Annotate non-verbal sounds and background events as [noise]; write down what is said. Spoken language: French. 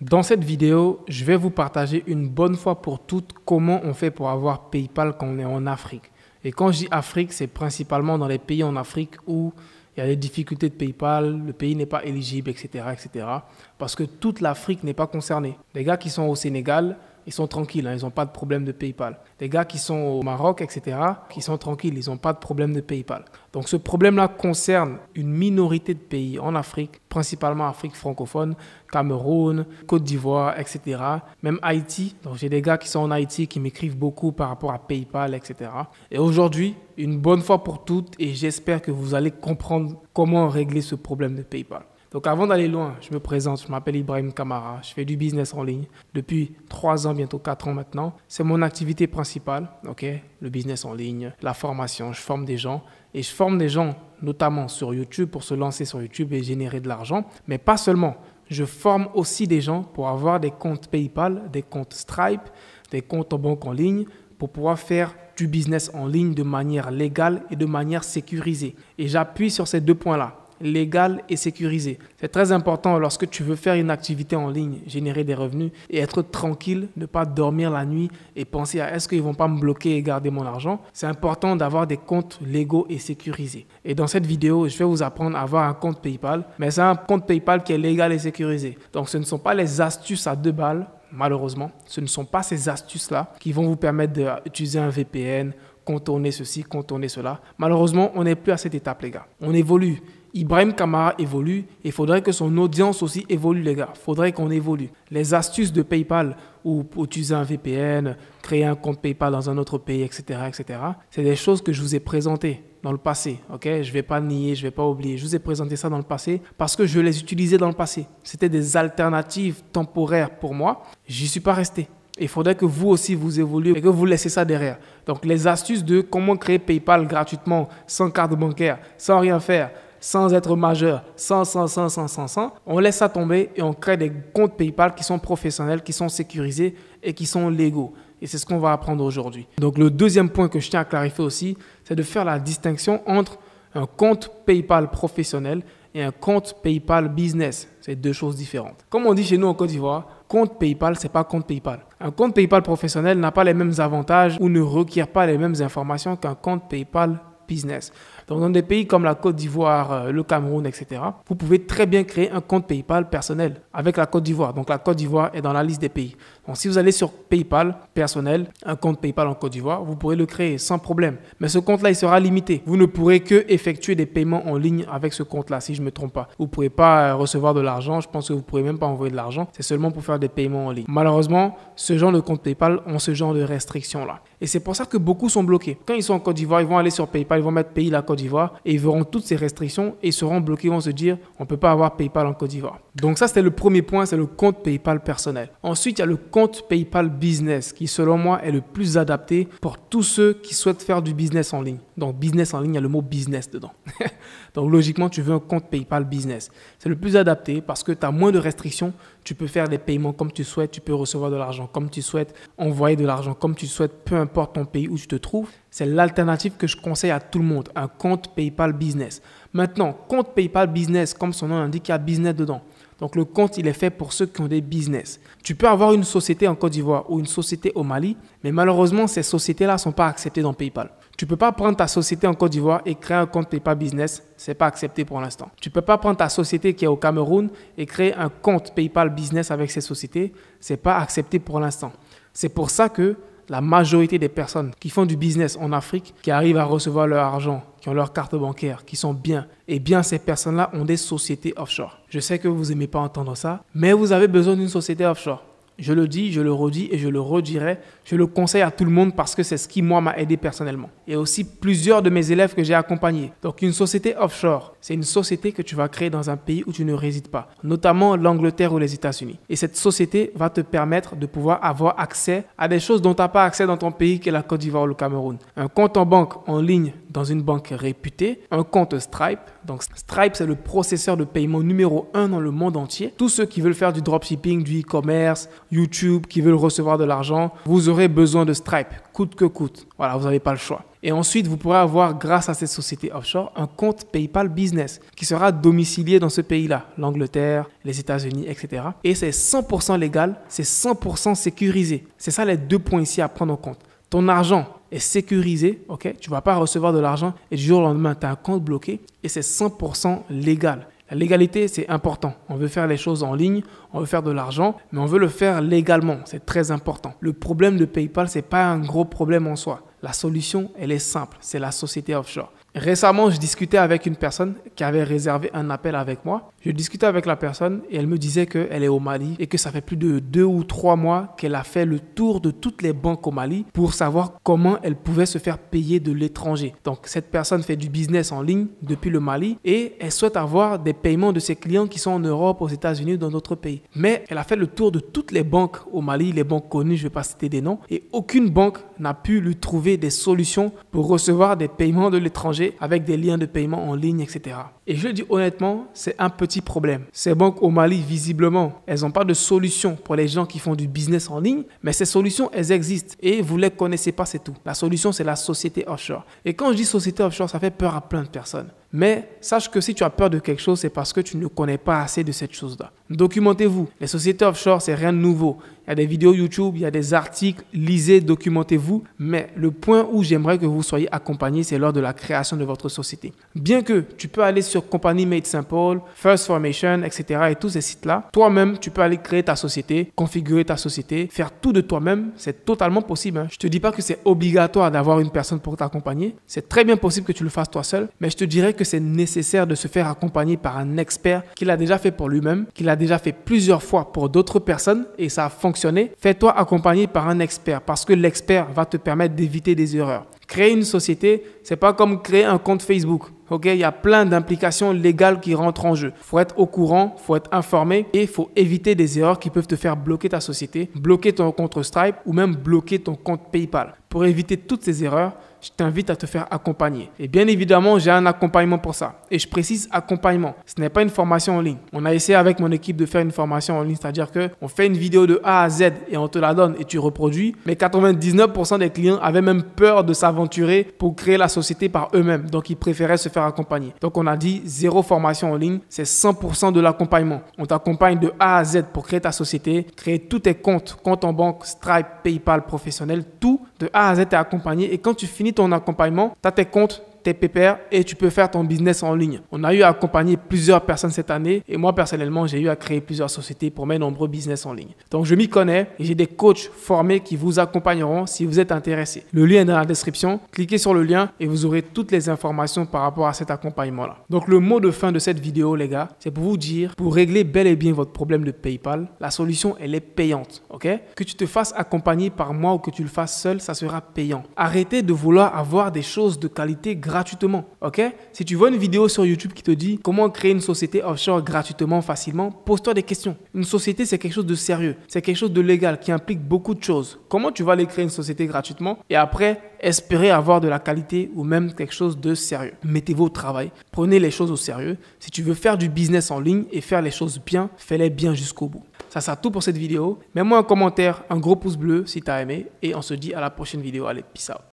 Dans cette vidéo, je vais vous partager une bonne fois pour toutes comment on fait pour avoir PayPal quand on est en Afrique. Et quand je dis Afrique, c'est principalement dans les pays en Afrique où il y a des difficultés de PayPal, le pays n'est pas éligible, etc., etc. Parce que toute l'Afrique n'est pas concernée. Les gars qui sont au Sénégal, ils sont tranquilles, hein, ils n'ont pas de problème de PayPal. Des gars qui sont au Maroc, etc., qui sont tranquilles, ils n'ont pas de problème de PayPal. Donc ce problème-là concerne une minorité de pays en Afrique, principalement Afrique francophone, Cameroun, Côte d'Ivoire, etc. Même Haïti. Donc j'ai des gars qui sont en Haïti qui m'écrivent beaucoup par rapport à PayPal, etc. Et aujourd'hui, une bonne fois pour toutes, et j'espère que vous allez comprendre comment régler ce problème de PayPal. Donc avant d'aller loin, je me présente, je m'appelle Ibrahim Kamara, je fais du business en ligne depuis 3 ans, bientôt 4 ans maintenant. C'est mon activité principale, Le business en ligne, la formation, je forme des gens et je forme des gens notamment sur YouTube pour se lancer sur YouTube et générer de l'argent, mais pas seulement. Je forme aussi des gens pour avoir des comptes PayPal, des comptes Stripe, des comptes en banque en ligne, pour pouvoir faire du business en ligne de manière légale et de manière sécurisée. Et j'appuie sur ces deux points-là légal et sécurisé. C'est très important lorsque tu veux faire une activité en ligne, générer des revenus et être tranquille, ne pas dormir la nuit et penser à est-ce qu'ils vont pas me bloquer et garder mon argent. C'est important d'avoir des comptes légaux et sécurisés. Et dans cette vidéo, je vais vous apprendre à avoir un compte PayPal, mais c'est un compte PayPal qui est légal et sécurisé. Donc ce ne sont pas les astuces à deux balles. Malheureusement, ce ne sont pas ces astuces-là qui vont vous permettre d'utiliser un VPN, contourner ceci, contourner cela. Malheureusement, on n'est plus à cette étape, les gars. On évolue. Ibrahim Kamara évolue et faudrait que son audience aussi évolue, les gars. faudrait qu'on évolue. Les astuces de PayPal ou utiliser un VPN, créer un compte PayPal dans un autre pays, etc., etc., c'est des choses que je vous ai présentées dans le passé. Ok, je vais pas nier, je ne vais pas oublier. Je vous ai présenté ça dans le passé parce que je les utilisais dans le passé. C'était des alternatives temporaires pour moi. J'y suis pas resté. Il faudrait que vous aussi vous évoluez et que vous laissez ça derrière. Donc les astuces de comment créer PayPal gratuitement, sans carte bancaire, sans rien faire, sans être majeur, sans, sans, sans, 100, sans, sans, on laisse ça tomber et on crée des comptes PayPal qui sont professionnels, qui sont sécurisés et qui sont légaux. Et c'est ce qu'on va apprendre aujourd'hui. Donc le deuxième point que je tiens à clarifier aussi, c'est de faire la distinction entre un compte PayPal professionnel et un compte PayPal business. C'est deux choses différentes. Comme on dit chez nous en Côte d'Ivoire, compte PayPal, n'est pas compte PayPal. Un compte PayPal professionnel n'a pas les mêmes avantages ou ne requiert pas les mêmes informations qu'un compte PayPal business. Donc, dans des pays comme la Côte d'Ivoire, euh, le Cameroun, etc., vous pouvez très bien créer un compte PayPal personnel avec la Côte d'Ivoire. Donc, la Côte d'Ivoire est dans la liste des pays. Donc, si vous allez sur PayPal personnel, un compte PayPal en Côte d'Ivoire, vous pourrez le créer sans problème. Mais ce compte-là, il sera limité. Vous ne pourrez que effectuer des paiements en ligne avec ce compte-là, si je ne me trompe pas. Vous ne pourrez pas euh, recevoir de l'argent. Je pense que vous ne pourrez même pas envoyer de l'argent. C'est seulement pour faire des paiements en ligne. Malheureusement, ce genre de compte PayPal ont ce genre de restrictions-là. Et c'est pour ça que beaucoup sont bloqués. Quand ils sont en Côte d'Ivoire, ils vont aller sur PayPal, ils vont mettre pays la Côte d'Ivoire et ils verront toutes ces restrictions et ils seront bloqués, ils vont se dire on ne peut pas avoir PayPal en Côte d'Ivoire. Donc ça c'était le premier point, c'est le compte PayPal personnel. Ensuite, il y a le compte PayPal business qui selon moi est le plus adapté pour tous ceux qui souhaitent faire du business en ligne. Donc business en ligne, il y a le mot business dedans. [laughs] Donc logiquement, tu veux un compte PayPal business. C'est le plus adapté parce que tu as moins de restrictions, tu peux faire des paiements comme tu souhaites, tu peux recevoir de l'argent comme tu souhaites, envoyer de l'argent comme tu souhaites, peu importe ton pays où tu te trouves, c'est l'alternative que je conseille à tout le monde, un compte PayPal Business. Maintenant, compte PayPal Business, comme son nom l'indique, il y a business dedans. Donc le compte, il est fait pour ceux qui ont des business. Tu peux avoir une société en Côte d'Ivoire ou une société au Mali, mais malheureusement, ces sociétés-là ne sont pas acceptées dans PayPal. Tu peux pas prendre ta société en Côte d'Ivoire et créer un compte PayPal Business. c'est pas accepté pour l'instant. Tu peux pas prendre ta société qui est au Cameroun et créer un compte PayPal Business avec ces sociétés. c'est pas accepté pour l'instant. C'est pour ça que la majorité des personnes qui font du business en Afrique, qui arrivent à recevoir leur argent, qui ont leur carte bancaire, qui sont bien, et bien ces personnes-là ont des sociétés offshore. Je sais que vous n'aimez pas entendre ça, mais vous avez besoin d'une société offshore. Je le dis, je le redis et je le redirai. Je le conseille à tout le monde parce que c'est ce qui, moi, m'a aidé personnellement. Et aussi plusieurs de mes élèves que j'ai accompagnés. Donc une société offshore, c'est une société que tu vas créer dans un pays où tu ne résides pas, notamment l'Angleterre ou les États-Unis. Et cette société va te permettre de pouvoir avoir accès à des choses dont tu n'as pas accès dans ton pays, est la Côte d'Ivoire ou le Cameroun. Un compte en banque en ligne dans une banque réputée, un compte Stripe. Donc Stripe, c'est le processeur de paiement numéro un dans le monde entier. Tous ceux qui veulent faire du dropshipping, du e-commerce, YouTube, qui veulent recevoir de l'argent, vous aurez besoin de Stripe, coûte que coûte. Voilà, vous n'avez pas le choix. Et ensuite, vous pourrez avoir, grâce à cette société offshore, un compte PayPal Business qui sera domicilié dans ce pays-là, l'Angleterre, les États-Unis, etc. Et c'est 100% légal, c'est 100% sécurisé. C'est ça les deux points ici à prendre en compte. Ton argent, est sécurisé, ok Tu vas pas recevoir de l'argent et du jour au lendemain, tu as un compte bloqué et c'est 100% légal. La légalité, c'est important. On veut faire les choses en ligne, on veut faire de l'argent, mais on veut le faire légalement. C'est très important. Le problème de PayPal, c'est pas un gros problème en soi. La solution, elle est simple, c'est la société offshore. Récemment, je discutais avec une personne qui avait réservé un appel avec moi. Je discutais avec la personne et elle me disait qu'elle est au Mali et que ça fait plus de deux ou trois mois qu'elle a fait le tour de toutes les banques au Mali pour savoir comment elle pouvait se faire payer de l'étranger. Donc, cette personne fait du business en ligne depuis le Mali et elle souhaite avoir des paiements de ses clients qui sont en Europe, aux États-Unis, ou dans d'autres pays. Mais elle a fait le tour de toutes les banques au Mali, les banques connues, je ne vais pas citer des noms, et aucune banque n'a pu lui trouver des solutions pour recevoir des paiements de l'étranger avec des liens de paiement en ligne, etc. Et je le dis honnêtement, c'est un petit problème. Ces banques au Mali, visiblement, elles n'ont pas de solution pour les gens qui font du business en ligne, mais ces solutions, elles existent et vous ne les connaissez pas, c'est tout. La solution, c'est la société offshore. Et quand je dis société offshore, ça fait peur à plein de personnes. Mais sache que si tu as peur de quelque chose, c'est parce que tu ne connais pas assez de cette chose-là. Documentez-vous. Les sociétés offshore, c'est rien de nouveau. Il y a des vidéos YouTube, il y a des articles, lisez, documentez-vous. Mais le point où j'aimerais que vous soyez accompagné, c'est lors de la création de votre société. Bien que tu peux aller sur Company Made Simple, First Formation, etc. et tous ces sites-là, toi-même, tu peux aller créer ta société, configurer ta société, faire tout de toi-même. C'est totalement possible. Hein. Je ne te dis pas que c'est obligatoire d'avoir une personne pour t'accompagner. C'est très bien possible que tu le fasses toi seul. Mais je te dirais que que c'est nécessaire de se faire accompagner par un expert qui l'a déjà fait pour lui-même, qu'il a déjà fait plusieurs fois pour d'autres personnes et ça a fonctionné. Fais-toi accompagner par un expert parce que l'expert va te permettre d'éviter des erreurs. Créer une société, c'est pas comme créer un compte Facebook. OK, il y a plein d'implications légales qui rentrent en jeu. Faut être au courant, faut être informé et faut éviter des erreurs qui peuvent te faire bloquer ta société, bloquer ton compte Stripe ou même bloquer ton compte PayPal. Pour éviter toutes ces erreurs, je t'invite à te faire accompagner. Et bien évidemment, j'ai un accompagnement pour ça. Et je précise accompagnement. Ce n'est pas une formation en ligne. On a essayé avec mon équipe de faire une formation en ligne, c'est-à-dire que on fait une vidéo de A à Z et on te la donne et tu reproduis. Mais 99% des clients avaient même peur de s'aventurer pour créer la société par eux-mêmes. Donc ils préféraient se faire accompagner. Donc on a dit zéro formation en ligne, c'est 100% de l'accompagnement. On t'accompagne de A à Z pour créer ta société, créer tous tes comptes, comptes en banque, Stripe, PayPal professionnel, tout de A à Z, tu accompagné. Et quand tu finis ton accompagnement, tu as tes comptes tes pépères et tu peux faire ton business en ligne. On a eu à accompagner plusieurs personnes cette année et moi personnellement, j'ai eu à créer plusieurs sociétés pour mes nombreux business en ligne. Donc je m'y connais et j'ai des coachs formés qui vous accompagneront si vous êtes intéressé. Le lien est dans la description, cliquez sur le lien et vous aurez toutes les informations par rapport à cet accompagnement-là. Donc le mot de fin de cette vidéo les gars, c'est pour vous dire, pour régler bel et bien votre problème de PayPal, la solution elle est payante, ok Que tu te fasses accompagner par moi ou que tu le fasses seul, ça sera payant. Arrêtez de vouloir avoir des choses de qualité gratuite gratuitement. Ok Si tu vois une vidéo sur YouTube qui te dit comment créer une société offshore gratuitement, facilement, pose-toi des questions. Une société, c'est quelque chose de sérieux, c'est quelque chose de légal qui implique beaucoup de choses. Comment tu vas aller créer une société gratuitement et après espérer avoir de la qualité ou même quelque chose de sérieux Mettez-vous au travail, prenez les choses au sérieux. Si tu veux faire du business en ligne et faire les choses bien, fais-les bien jusqu'au bout. Ça c'est tout pour cette vidéo. Mets-moi un commentaire, un gros pouce bleu si tu as aimé et on se dit à la prochaine vidéo. Allez, peace out.